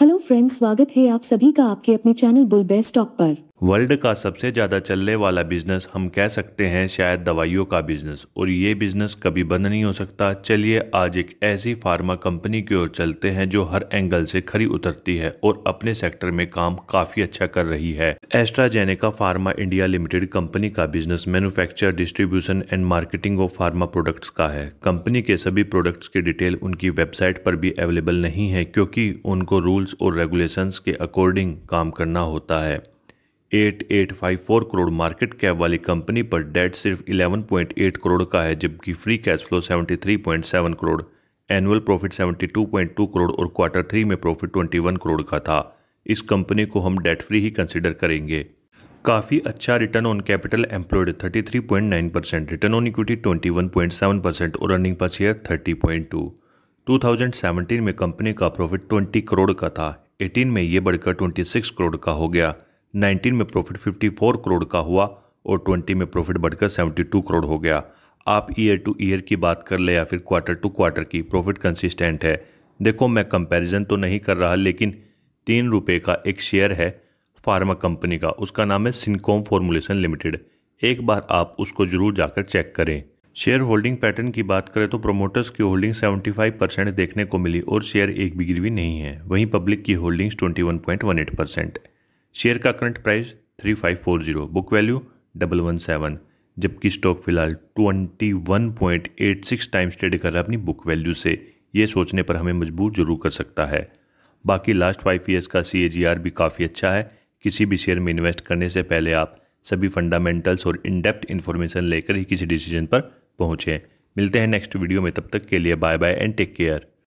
hello friends स्वागत है आप सभी का आपके अपने चैनल बुल बेस्ट टॉक पर वर्ल्ड का सबसे ज़्यादा चलने वाला बिजनेस हम कह सकते हैं शायद दवाइयों का बिजनेस और ये बिजनेस कभी बंद नहीं हो सकता चलिए आज एक ऐसी फार्मा कंपनी की ओर चलते हैं जो हर एंगल से खरी उतरती है और अपने सेक्टर में काम काफी अच्छा कर रही है AstraZeneca pharma India limited company का business manufacture distribution and marketing of pharma products का है कंपनी के सभी प्रोडक्ट्स की डिटेल उनकी वेबसाइट पर भी अवेलेबल नहीं है क्योंकि उनको रूल्स और रेगुलेशंस के अकॉर्डिंग काम करना होता है 8854 करोड़ मार्केट कैप वाली कंपनी पर डेट सिर्फ 11.8 करोड़ का है जबकि free cash flow 73.7 crore annual profit 72.2 crore और क्वार्टर थ्री में प्रॉफिट 21 करोड़ का था इस कंपनी को हम डेट फ्री ही कंसिडर करेंगे काफ़ी अच्छा return on capital employed 33.9 percent return on equity 21.7 percent और अर्निंग पर शेयर 30.2 2017 में कंपनी का प्रॉफिट 20 करोड़ का था 18 में ये बढ़कर 26 करोड़ का हो गया 19 में प्रॉफिट 54 करोड़ का हुआ और 20 में प्रॉफिट बढ़कर 72 करोड़ हो गया आप ईयर टू ईयर की बात कर ले या फिर क्वार्टर टू क्वार्टर की प्रॉफिट कंसिस्टेंट है देखो मैं कंपैरिजन तो नहीं कर रहा लेकिन तीन रुपये का एक शेयर है फार्मा कंपनी का उसका नाम है सिनकॉम फॉर्मुलेशन लिमिटेड एक बार आप उसको जरूर जाकर चेक करें शेयर होल्डिंग पैटर्न की बात करें तो प्रोमोटर्स की होल्डिंग 75 परसेंट देखने को मिली और शेयर एक भी गिरवी नहीं है वहीं पब्लिक की होल्डिंग्स 21.18 परसेंट शेयर का current price three five four zero book value double one seven जबकि स्टॉक फिलहाल twenty one point eight six times trade कर रहा है अपनी बुक वैल्यू से ये सोचने पर हमें मजबूर जरूर कर सकता है बाकी लास्ट फाइव ईयर्स का सी भी काफ़ी अच्छा है किसी भी शेयर में इन्वेस्ट करने से पहले आप सभी फंडामेंटल्स और इनडेप्थ इन्फॉर्मेशन लेकर ही किसी डिसीजन पर पहुँचें मिलते हैं नेक्स्ट वीडियो में तब तक के लिए bye bye and take care